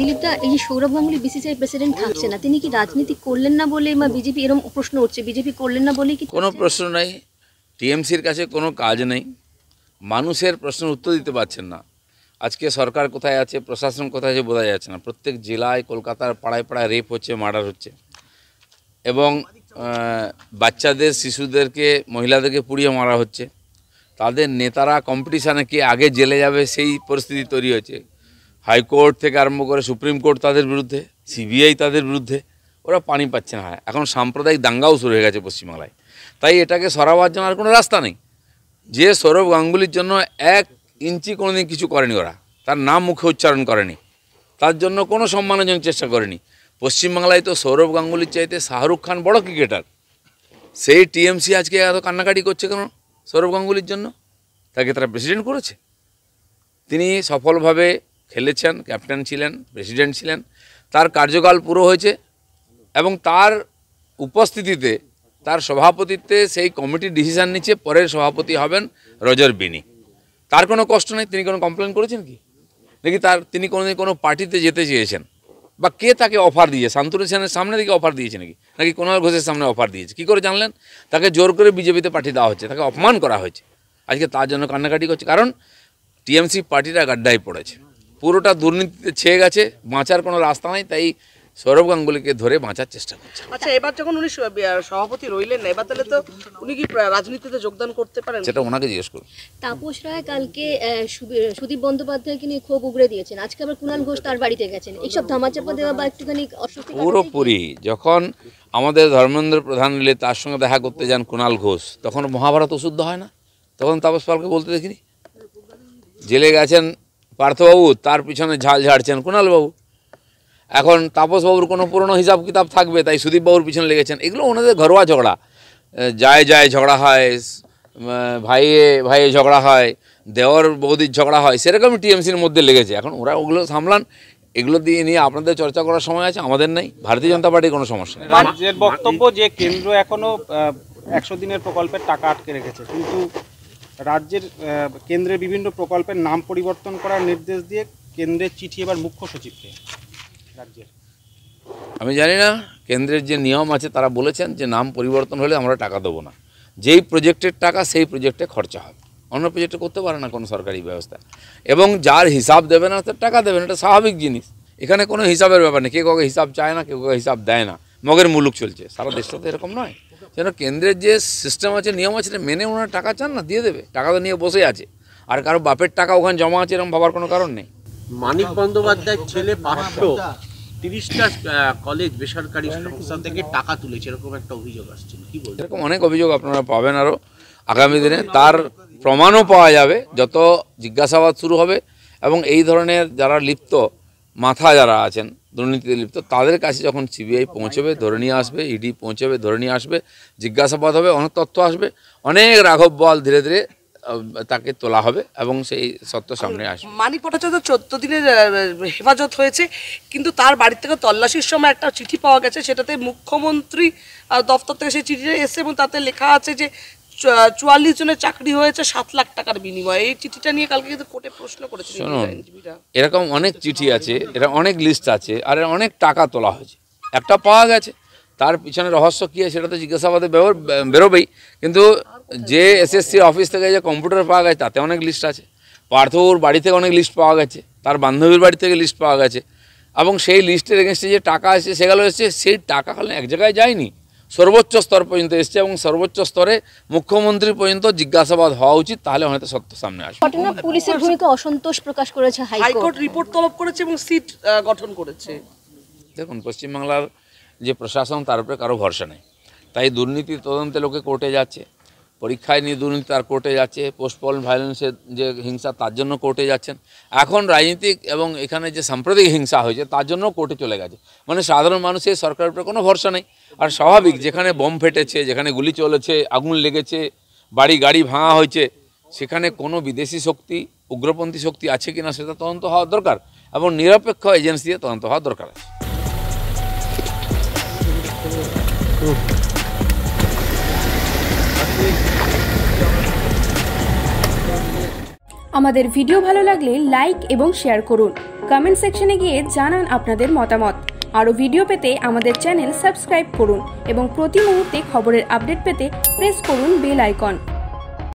দিলীপদা এই যে Sourav Ganguly BCCI president থাকছে না তিনি কি রাজনীতি করলেন না বলে বা বিজেপি এরকম প্রশ্ন উঠছে বিজেপি করলেন না বলে কি কোনো প্রশ্ন নাই টিএমসির কাছে কোনো কাজ নেই মানুষের প্রশ্নের উত্তর দিতে পারছেন না আজকে সরকার কোথায় আছে প্রশাসন কোথায় আছে বোঝা যাচ্ছে না প্রত্যেক জেলায় কলকাতার পাড়ায় পাড়ায় রেপ হচ্ছে মার্ডার হচ্ছে এবং বাচ্চাদের শিশুদেরকে মহিলাদেরকে পুড়িয়ে মারা হচ্ছে তাদের নেতারা কম্পিটিশানে কে আগে জেলে যাবে সেই পরিস্থিতি তৈরি হয়েছে হাইকোর্ট থেকে আরম্ভ করে সুপ্রিম কোর্ট তাদের বিরুদ্ধে সিবিআই তাদের বিরুদ্ধে ওরা পানি পাচ্ছে না এখন সাম্প্রদায়িক দাঙ্গাও শুরু হয়ে গেছে পশ্চিমবাংলায় তাই এটাকে সরাবার জন্য আর কোনো রাস্তা নেই যে সৌরভ গাঙ্গুলির জন্য এক ইঞ্চি কোনোদিন কিছু করেনি ওরা তার নাম মুখে উচ্চারণ করেনি তার জন্য কোনো জন্য চেষ্টা করেনি পশ্চিমবাংলায় তো সৌরভ গাঙ্গুলির চাইতে শাহরুখ খান বড় ক্রিকেটার সেই টিএমসি আজকে এত কান্নাকাটি করছে কেন সৌরভ গাঙ্গুলির জন্য তাকে তারা প্রেসিডেন্ট করেছে তিনি সফলভাবে খেলেছেন ক্যাপ্টেন ছিলেন প্রেসিডেন্ট ছিলেন তার কার্যকাল পুরো হয়েছে এবং তার উপস্থিতিতে তার সভাপতিত্বে সেই কমিটি ডিসিশান নিচ্ছে পরের সভাপতি হবেন রজর বিনি তার কোনো কষ্ট নেই তিনি কোনো কমপ্লেন করেছেন কি নাকি তার তিনি কোনো কোনো পার্টিতে যেতে চেয়েছেন বা কে তাকে অফার দিয়েছে শান্তনু সেনের সামনে দিকে অফার দিয়েছে নাকি নাকি কোনাল ঘোষের সামনে অফার দিয়েছে কী করে জানলেন তাকে জোর করে বিজেপিতে পাঠিয়ে দেওয়া হচ্ছে তাকে অপমান করা হয়েছে আজকে তার জন্য কান্নাকাটি করছে কারণ টিএমসি পার্টিরা গাড্ডায় পড়েছে পুরোটা দুর্নীতিতে ছেয়ে গেছে বাঁচার কোনো রাস্তা নাই তাই সৌরভ গাঙ্গুলিকে ধরে বাঁচার চেষ্টা করছে আচ্ছা এবার যখন উনি সভাপতি রইলেন না এবার তাহলে তো উনি কি রাজনীতিতে যোগদান করতে পারেন সেটা ওনাকে জিজ্ঞেস করুন তাপস রায় কালকে সুদীপ বন্দ্যোপাধ্যায়কে নিয়ে ক্ষোভ উগড়ে দিয়েছেন আজকে আবার কুণাল ঘোষ তার বাড়িতে গেছেন এইসব ধামাচাপা দেওয়া বা একটুখানি অস্বস্তি পুরোপুরি যখন আমাদের ধর্মেন্দ্র প্রধান নিলে তার সঙ্গে দেখা করতে যান কুণাল ঘোষ তখন মহাভারত অশুদ্ধ হয় না তখন তাপস পালকে বলতে দেখিনি জেলে গেছেন পার্থবাবু তার পিছনে ঝাল ঝাড়ছেন কুণালবাবু এখন তাপসবাবুর কোনো পুরনো হিসাব কিতাব থাকবে তাই সুদীপবাবুর পিছনে লেগেছেন এগুলো ওনাদের ঘরোয়া ঝগড়া যায় যায় ঝগড়া হয় ভাইয়ে ভাইয়ে ঝগড়া হয় দেওয়ার বৌদির ঝগড়া হয় সেরকমই টিএমসির মধ্যে লেগেছে এখন ওরা ওগুলো সামলান এগুলো দিয়ে নিয়ে আপনাদের চর্চা করার সময় আছে আমাদের নেই ভারতীয় জনতা পার্টির কোনো সমস্যা নেই বক্তব্য যে কেন্দ্র এখনও একশো দিনের প্রকল্পের টাকা আটকে রেখেছে কিন্তু রাজ্যের কেন্দ্রের বিভিন্ন প্রকল্পের নাম পরিবর্তন করার নির্দেশ দিয়ে কেন্দ্রের চিঠি এবার মুখ্য সচিবকে রাজ্যের আমি জানি না কেন্দ্রের যে নিয়ম আছে তারা বলেছেন যে নাম পরিবর্তন হলে আমরা টাকা দেবো না যেই প্রজেক্টের টাকা সেই প্রজেক্টে খরচা হবে অন্য প্রজেক্টে করতে পারে না কোনো সরকারি ব্যবস্থা এবং যার হিসাব দেবে না তার টাকা দেবে না এটা স্বাভাবিক জিনিস এখানে কোনো হিসাবের ব্যাপার নেই কেউ কাউকে হিসাব চায় না কেউ কাউকে হিসাব দেয় না মগের মুলুক চলছে সারা দেশটা তো এরকম নয় যেন কেন্দ্রের যে সিস্টেম আছে নিয়ম আছে মেনে ওনারা টাকা চান না দিয়ে দেবে টাকা তো নিয়ে বসে আছে আর কারো বাপের টাকা ওখানে জমা আছে এরকম ভাবার কোনো কারণ নেই মানিক বন্দ্যোপাধ্যায়ের ছেলে পাঁচশো তিরিশটা কলেজ বেসরকারি সংস্থা থেকে টাকা তুলেছে এরকম একটা অভিযোগ আসছিল কি এরকম অনেক অভিযোগ আপনারা পাবেন আরও আগামী দিনে তার প্রমাণও পাওয়া যাবে যত জিজ্ঞাসাবাদ শুরু হবে এবং এই ধরনের যারা লিপ্ত মাথা যারা আছেন দুর্নীতিতে লিপ্ত তাদের কাছে যখন সিবিআই পৌঁছবে ধরে নিয়ে আসবে ইডি পৌঁছবে ধরে নিয়ে আসবে জিজ্ঞাসাবাদ হবে অনেক তথ্য আসবে অনেক রাঘব বল ধীরে ধীরে তাকে তোলা হবে এবং সেই সত্য সামনে আসবে মানি পটাচার্য চোদ্দ দিনের হেফাজত হয়েছে কিন্তু তার বাড়ি থেকে তল্লাশির সময় একটা চিঠি পাওয়া গেছে সেটাতে মুখ্যমন্ত্রী দপ্তর থেকে সেই চিঠিটা এসছে এবং তাতে লেখা আছে যে চুয়াল্লিশ জনের চাকরি হয়েছে সাত লাখ টাকার বিনিময়ে এই চিঠিটা নিয়ে কালকে কিন্তু কোর্টে প্রশ্ন করেছে এরকম অনেক চিঠি আছে এটা অনেক লিস্ট আছে আর অনেক টাকা তোলা হয়েছে একটা পাওয়া গেছে তার পিছনে রহস্য কী আছে সেটা তো জিজ্ঞাসাবাদে বেরোবেই কিন্তু যে এসএসসি অফিস থেকে যে কম্পিউটার পাওয়া গেছে তাতে অনেক লিস্ট আছে পার্থর বাড়ি থেকে অনেক লিস্ট পাওয়া গেছে তার বান্ধবীর বাড়ি থেকে লিস্ট পাওয়া গেছে এবং সেই লিস্টের এগেনস্টে যে টাকা আছে সেগুলো হচ্ছে সেই টাকা খালি এক জায়গায় যায়নি সর্বোচ্চ স্তর পর্যন্ত এসছে এবং সর্বোচ্চ স্তরে মুখ্যমন্ত্রী পর্যন্ত জিজ্ঞাসাবাদ হওয়া উচিত তাহলে হয়তো সত্য সামনে আসবে ঘটনা পুলিশের ভূমিকা অসন্তোষ প্রকাশ করেছে হাইকোর্ট রিপোর্ট তলব করেছে এবং সিট গঠন করেছে দেখুন পশ্চিমবাংলার যে প্রশাসন তার উপরে কারো ভরসা নেই তাই দুর্নীতি তদন্তে লোকে কোর্টে যাচ্ছে পরীক্ষায় নিয়ে দুর্নীতি তার কোর্টে যাচ্ছে পোস্টপন ভায়োলেন্সের যে হিংসা তার জন্য কোর্টে যাচ্ছেন এখন রাজনীতিক এবং এখানে যে সাম্প্রতিক হিংসা হয়েছে তার জন্য কোর্টে চলে গেছে মানে সাধারণ মানুষের সরকারের উপরে কোনো ভরসা নেই আর স্বাভাবিক যেখানে বোম ফেটেছে যেখানে গুলি চলেছে আগুন লেগেছে বাড়ি গাড়ি ভাঙা হয়েছে সেখানে কোনো বিদেশি শক্তি উগ্রপন্থী শক্তি আছে কি না সেটা তদন্ত হওয়া দরকার এবং নিরপেক্ষ এজেন্সি দিয়ে তদন্ত হওয়া দরকার আছে আমাদের ভিডিও ভালো লাগলে লাইক এবং শেয়ার করুন কমেন্ট সেকশনে গিয়ে জানান আপনাদের মতামত আরও ভিডিও পেতে আমাদের চ্যানেল সাবস্ক্রাইব করুন এবং প্রতি মুহূর্তে খবরের আপডেট পেতে প্রেস করুন বেল আইকন